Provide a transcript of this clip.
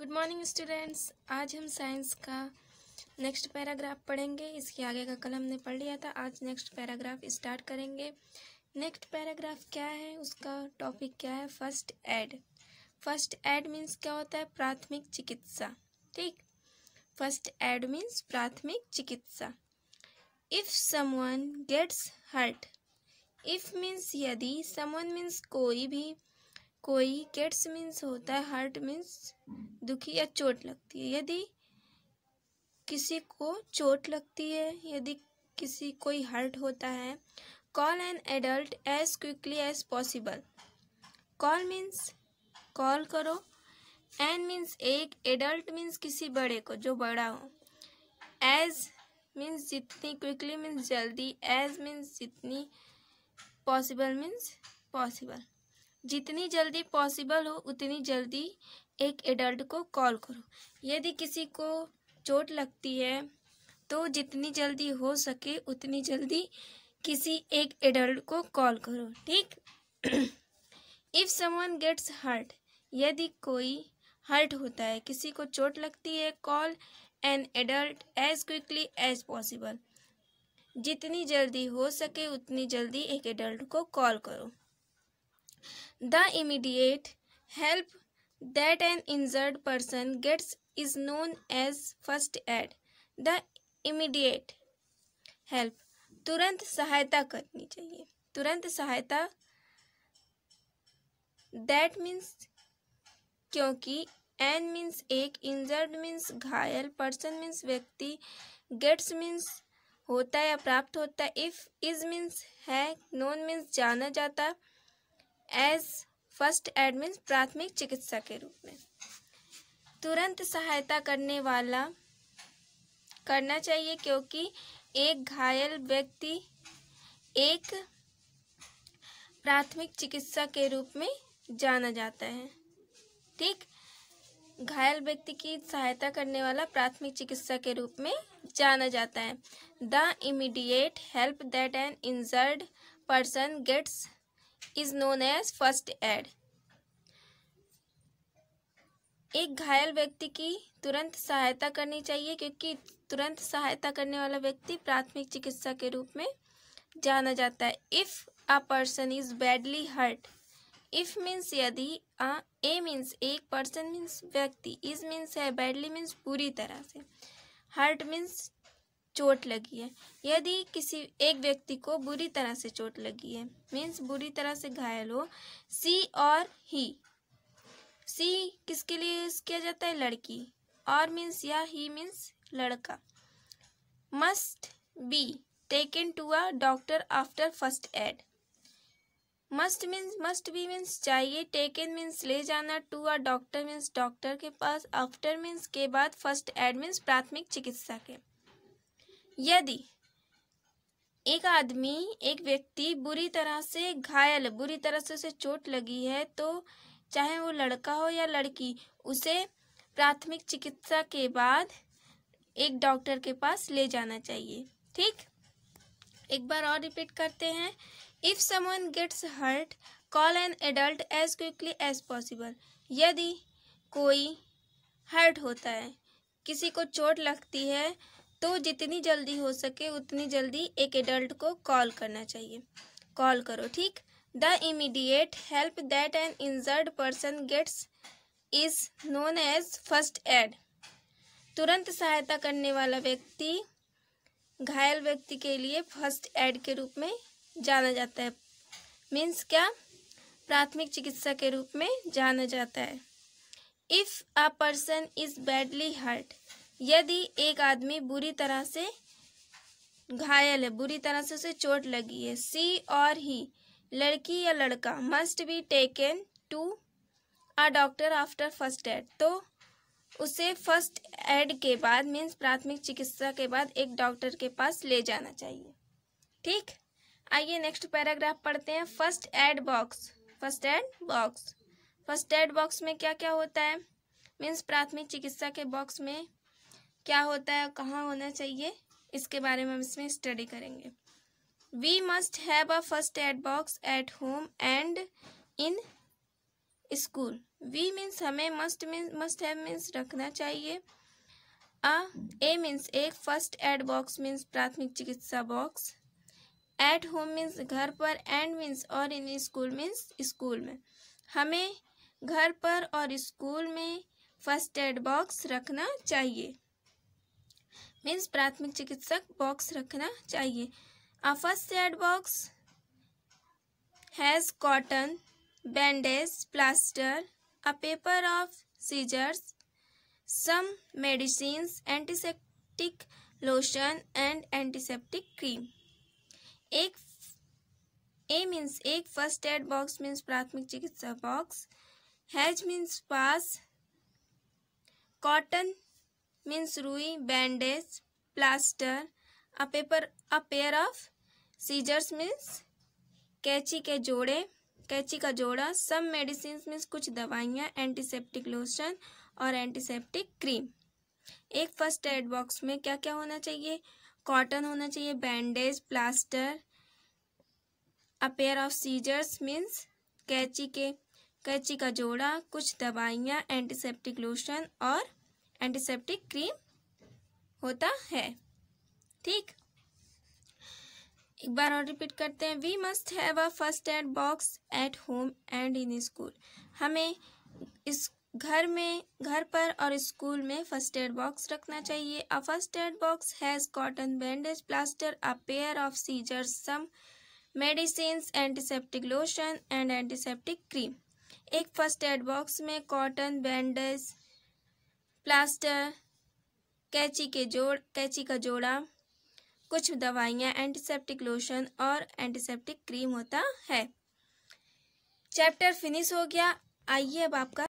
good morning students आज हम science का नेक्स्ट पैराग्राफ पढ़ेंगे इसके आगे का कल हमने पढ़ लिया था आज नेक्स्ट पैराग्राफ स्टार्ट करेंगे नेक्स्ट पैराग्राफ क्या है उसका टॉपिक क्या है first aid first aid means क्या होता है प्राथमिक चिकित्सा ठीक फर्स्ट एड मीन्स प्राथमिक चिकित्सा if someone gets hurt if means यदि समन मीन्स कोई भी कोई गेट्स मीन्स होता है हर्ट मीन्स दुखी या चोट लगती है यदि किसी को चोट लगती है यदि किसी कोई हर्ट होता है call an adult as quickly as possible call means call करो एन मीन्स एक एडल्ट मीन्स किसी बड़े को जो बड़ा हो एज मीन्स जितनी क्विकली मीन्स जल्दी एज मीन्स जितनी पॉसिबल मीन्स पॉसिबल जितनी जल्दी पॉसिबल हो उतनी जल्दी एक एडल्ट को कॉल करो यदि किसी को चोट लगती है तो जितनी जल्दी हो सके उतनी जल्दी किसी एक एडल्ट को कॉल करो ठीक इफ़ समन गेट्स हर्ट यदि कोई हर्ट होता है किसी को चोट लगती है call an adult as quickly as possible जितनी जल्दी हो सके उतनी जल्दी एक एडल्ट को कॉल करो the immediate help that an injured person gets is known as first aid the immediate help तुरंत सहायता करनी चाहिए तुरंत सहायता दैट मीन्स क्योंकि एन मीन्स एक इंजर्ड मीन्स घायल पर्सन मीन्स व्यक्ति गेट्स मीन्स होता है या प्राप्त होता है इफ़ इज मीन्स है नॉन मीन्स जाना जाता एज फर्स्ट एड मीन्स प्राथमिक चिकित्सा के रूप में तुरंत सहायता करने वाला करना चाहिए क्योंकि एक घायल व्यक्ति एक प्राथमिक चिकित्सा के रूप में जाना जाता है ठीक घायल व्यक्ति की सहायता करने वाला प्राथमिक चिकित्सा के रूप में जाना जाता है the immediate help that an injured person gets is known as first aid एक घायल व्यक्ति की तुरंत सहायता करनी चाहिए क्योंकि तुरंत सहायता करने वाला व्यक्ति प्राथमिक चिकित्सा के रूप में जाना जाता है if a person is badly hurt if means यदि ए मीन्स एक पर्सन मीन्स व्यक्ति इज मीन्स है बैडली मीन्स पूरी तरह से हर्ट मीन्स चोट लगी है यदि किसी एक व्यक्ति को बुरी तरह से चोट लगी है मीन्स बुरी तरह से घायल हो सी और ही सी किसके लिए यूज किया जाता है लड़की और मीन्स या ही मीन्स लड़का must be taken to a doctor after first aid must means must be means चाहिए टेकन मीन्स ले जाना to a doctor means doctor के पास आफ्टर मीन्स के बाद फर्स्ट एड मीन्स प्राथमिक चिकित्सा के यदि एक आदमी एक व्यक्ति बुरी तरह से घायल बुरी तरह से उसे चोट लगी है तो चाहे वो लड़का हो या लड़की उसे प्राथमिक चिकित्सा के बाद एक डॉक्टर के पास ले जाना चाहिए ठीक एक बार और रिपीट करते हैं if someone gets hurt call an adult as quickly as possible यदि कोई हर्ट होता है किसी को चोट लगती है तो जितनी जल्दी हो सके उतनी जल्दी एक एडल्ट को कॉल करना चाहिए कॉल करो ठीक the immediate help that an injured person gets is known as first aid तुरंत सहायता करने वाला व्यक्ति घायल व्यक्ति के लिए फर्स्ट एड के रूप में जाना जाता है मीन्स क्या प्राथमिक चिकित्सा के रूप में जाना जाता है if a person is badly hurt यदि एक आदमी बुरी तरह से घायल है बुरी तरह से उसे चोट लगी है सी और ही लड़की या लड़का must be taken to a doctor after first aid तो उसे फर्स्ट एड के बाद मीन्स प्राथमिक चिकित्सा के बाद एक डॉक्टर के पास ले जाना चाहिए ठीक आइए नेक्स्ट पैराग्राफ पढ़ते हैं first aid box first aid box first aid box में क्या क्या होता है मीन्स प्राथमिक चिकित्सा के बॉक्स में क्या होता है कहाँ होना चाहिए इसके बारे में हम इसमें स्टडी करेंगे we must have a first aid box at home and in school we means हमें must mean must have means रखना चाहिए अ ए मीन्स एक फर्स्ट एड बॉक्स मीन्स प्राथमिक चिकित्सा बॉक्स एट होम मीन्स घर पर and means और in school means school में हमें घर पर और स्कूल में फर्स्ट एड बॉक्स रखना चाहिए मीन्स प्राथमिक चिकित्सक बॉक्स रखना चाहिए a first aid box has cotton bandage plaster a pair of scissors some medicine antiseptic lotion and antiseptic cream एक ए मीन्स एक फर्स्ट एड बॉक्स मीन्स प्राथमिक चिकित्सा बॉक्स हैज मीन्स पास कॉटन means रुई bandage plaster a paper a pair of scissors means कैची के जोड़े कैची का जोड़ा सब मेडिसिन मीन्स कुछ दवाइयाँ एंटीसेप्टिक लोशन और एंटीसेप्टिक क्रीम एक फर्स्ट एड बॉक्स में क्या क्या होना चाहिए कॉटन होना चाहिए bandage plaster a pair of scissors means कैची के कैची का जोड़ा कुछ दवाइयाँ एंटीसेप्टिक लोशन और एंटीसेप्टिक क्रीम होता है ठीक एक बार और रिपीट करते हैं we must have a first aid box at home and in school हमें इस घर में घर पर और स्कूल में फर्स्ट एड बॉक्स रखना चाहिए a first aid box has cotton bandage plaster a pair of scissors some medicine antiseptic lotion and antiseptic cream एक फर्स्ट एड बॉक्स में कॉटन बैंडेज प्लास्टर कैची के जोड़ कैची का जोड़ा कुछ दवाइयाँ एंटीसेप्टिक लोशन और एंटीसेप्टिक क्रीम होता है चैप्टर फिनिश हो गया आइए अब आपका